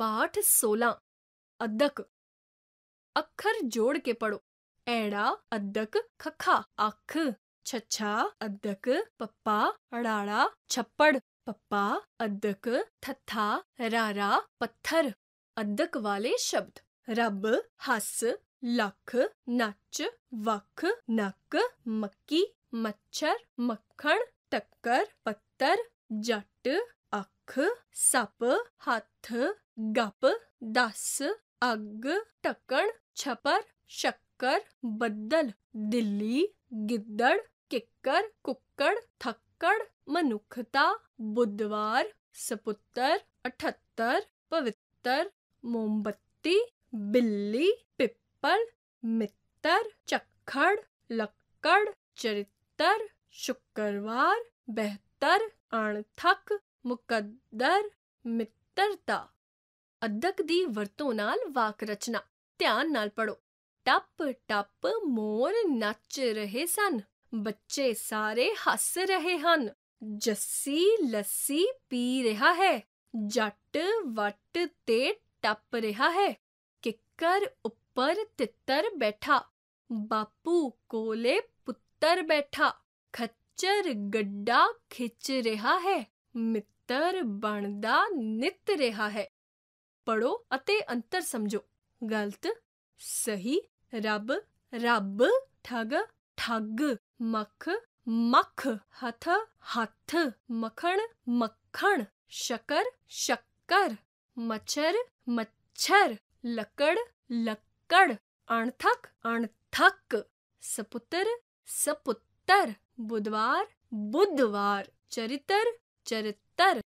पाठ सोलह अदक अखर जोड़ के पढ़ो एड़ा अदक खखा अख छछा अदक पप्पा अड़ाड़ा छप्पड़ पप्पा अदक थथा रारा पत्थर अदक वाले शब्द रब हस लख नच वख नक मक्की मच्छर मक्खन टक्कर पत्थर जट ਅੱਖ ਸੱਪ ਹੱਥ ਗੱਪ ਦਸ ਅੱਗ ਟੱਕਣ ਛਪਰ ਸ਼ੱਕਰ ਬੱਦਲ ਦਿੱਲੀ ਗਿੱਦੜ ਕਿੱਕਰ ਕੁੱਕੜ ਥੱਕੜ ਮਨੁੱਖਤਾ ਬੁੱਧਵਾਰ सपुत्तर अठहत्तर पवित्र मोमबत्ती बिल्ली पिपल मित्र चखड़ लक्कड़ चरित्र शुक्रवार बेहतर अणथक मुकद्दर ਮਿੱਤਰਤਾ ਅਦਕ ਦੀ ਵਰਤੋਂ ਨਾਲ ਵਾਕ ਰਚਨਾ ਧਿਆਨ ਨਾਲ ਪੜੋ ਟੱਪ ਟੱਪ ਮੋਰ ਨੱਚ ਰਹੇ ਸਨ ਬੱਚੇ ਸਾਰੇ ਹੱਸ ਰਹੇ ਹਨ ਜੱਸੀ ਲੱਸੀ ਪੀ ਰਿਹਾ ਹੈ ਜੱਟ ਵੱਟ ਤੇ ਟੱਪ ਰਿਹਾ ਹੈ ਕਿੱਕਰ ਉੱਪਰ ਤਿੱਤਰ ਬੈਠਾ ਬਾਪੂ ਕੋਲੇ ਪੁੱਤਰ ਬੈਠਾ ਖੱਚਰ ਗੱਡਾ ਖਿੱਚ ਰਿਹਾ ਹੈ ਮਿੱਤਰ ਅੰਤਰ ਬਣਦਾ ਨਿਤ ਰਿਹਾ ਹੈ ਪੜੋ ਅਤੇ ਅੰਤਰ ਸਮਝੋ ਗਲਤ ਸਹੀ ਰੱਬ ਰੱਬ ਠਗ ਠੱਗ ਮੱਖ ਮੱਖ ਹੱਥ ਹੱਥ ਮੱਖਣ ਮੱਖਣ ਸ਼ਕਰ ਸ਼ੱਕਰ ਮੱਛਰ ਮੱਛਰ ਲੱਕੜ ਲੱਕੜ अणथक अणथक सपुत्र सपुत्तर बुधवार बुधवार चरित्र चरित्र